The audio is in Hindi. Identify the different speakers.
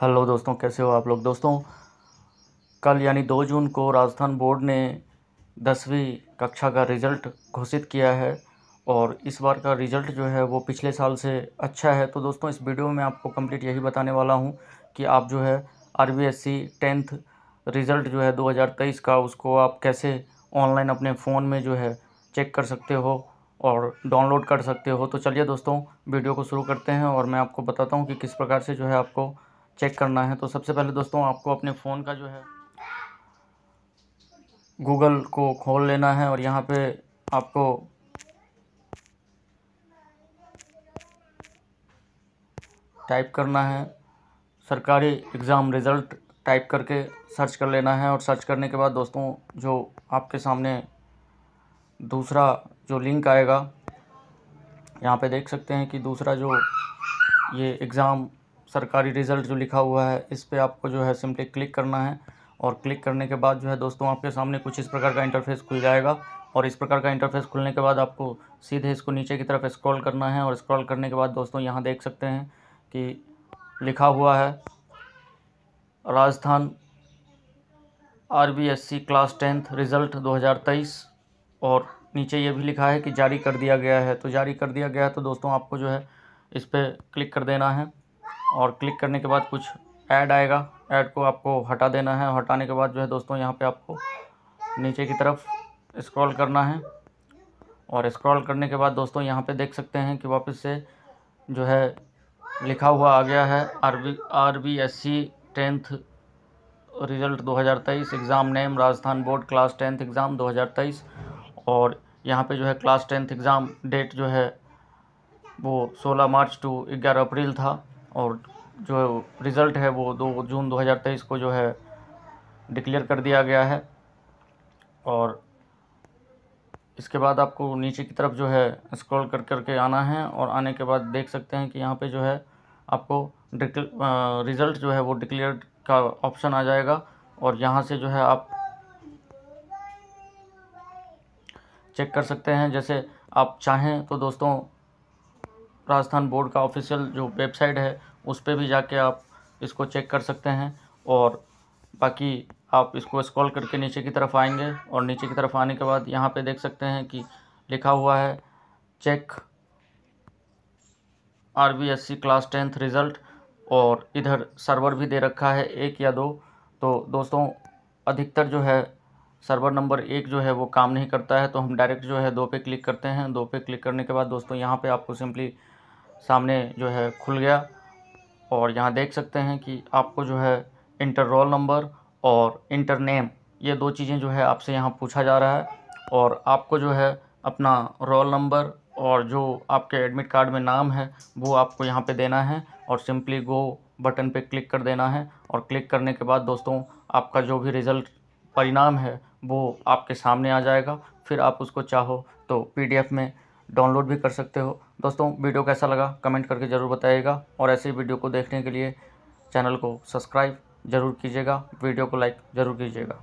Speaker 1: हेलो दोस्तों कैसे हो आप लोग दोस्तों कल यानी दो जून को राजस्थान बोर्ड ने दसवीं कक्षा का रिज़ल्ट घोषित किया है और इस बार का रिज़ल्ट जो है वो पिछले साल से अच्छा है तो दोस्तों इस वीडियो में आपको कंप्लीट यही बताने वाला हूं कि आप जो है R B S C tenth result जो है तेईस का उसको आप कैसे ऑनलाइन अपने फ़ोन में जो है चेक कर सकते हो और डाउनलोड कर सकते हो तो चलिए दोस्तों वीडियो को शुरू करते हैं और मैं आपको बताता हूँ कि किस प्रकार से जो है आपको चेक करना है तो सबसे पहले दोस्तों आपको अपने फ़ोन का जो है गूगल को खोल लेना है और यहाँ पे आपको टाइप करना है सरकारी एग्ज़ाम रिज़ल्ट टाइप करके सर्च कर लेना है और सर्च करने के बाद दोस्तों जो आपके सामने दूसरा जो लिंक आएगा यहाँ पे देख सकते हैं कि दूसरा जो ये एग्ज़ाम सरकारी रिज़ल्ट जो लिखा हुआ है इस पर आपको जो है सिंपली क्लिक करना है और क्लिक करने के बाद जो है दोस्तों आपके सामने कुछ इस प्रकार का इंटरफेस खुल जाएगा और इस प्रकार का इंटरफेस खुलने के बाद आपको सीधे इसको नीचे की तरफ स्क्रॉल करना है और स्क्रॉल करने के बाद दोस्तों यहाँ देख सकते हैं कि लिखा हुआ है Rajasthan R class tenth result दो और नीचे ये भी लिखा है कि जारी कर दिया गया है तो जारी कर दिया गया है तो दोस्तों आपको जो है इस पर क्लिक कर देना है और क्लिक करने के बाद कुछ ऐड आएगा ऐड को आपको हटा देना है हटाने के बाद जो है दोस्तों यहाँ पे आपको नीचे की तरफ स्क्रॉल करना है और स्क्रॉल करने के बाद दोस्तों यहाँ पे देख सकते हैं कि वापस से जो है लिखा हुआ आ गया है R B R B S C tenth result 2023 exam name Rajasthan board class tenth exam 2023 और यहाँ पे जो है क्लास टेंथ एग्ज़ाम डेट जो है वो 16 मार्च टू 11 अप्रैल था और जो रिज़ल्ट है वो दो जून 2023 को जो है डिक्लेयर कर दिया गया है और इसके बाद आपको नीचे की तरफ जो है स्क्रॉल कर करके आना है और आने के बाद देख सकते हैं कि यहाँ पे जो है आपको रिज़ल्ट जो है वो डिक्लेयर का ऑप्शन आ जाएगा और यहाँ से जो है आप चेक कर सकते हैं जैसे आप चाहें तो दोस्तों राजस्थान बोर्ड का ऑफिशियल जो वेबसाइट है उस पर भी जाके आप इसको चेक कर सकते हैं और बाकी आप इसको स्क्रॉल करके नीचे की तरफ आएंगे और नीचे की तरफ आने के बाद यहाँ पे देख सकते हैं कि लिखा हुआ है check R B S C class tenth result और इधर सर्वर भी दे रखा है एक या दो तो दोस्तों अधिकतर जो है सर्वर नंबर एक जो है वो काम नहीं करता है तो हम डायरेक्ट जो है दो पे क्लिक करते हैं दो पे क्लिक करने के बाद दोस्तों यहाँ पे आपको सिंपली सामने जो है खुल गया और यहाँ देख सकते हैं कि आपको जो है इंटर रोल नंबर और इंटर नेम ये दो चीज़ें जो है आपसे यहाँ पूछा जा रहा है और आपको जो है अपना रोल नंबर और जो आपके एडमिट कार्ड में नाम है वो आपको यहाँ पे देना है और सिंपली गो बटन पे क्लिक कर देना है और क्लिक करने के बाद दोस्तों आपका जो भी रिज़ल्ट परिणाम है वो आपके सामने आ जाएगा फिर आप उसको चाहो तो पी में डाउनलोड भी कर सकते हो दोस्तों वीडियो कैसा लगा कमेंट करके ज़रूर बताइएगा और ऐसे वीडियो को देखने के लिए चैनल को सब्सक्राइब ज़रूर कीजिएगा वीडियो को लाइक ज़रूर कीजिएगा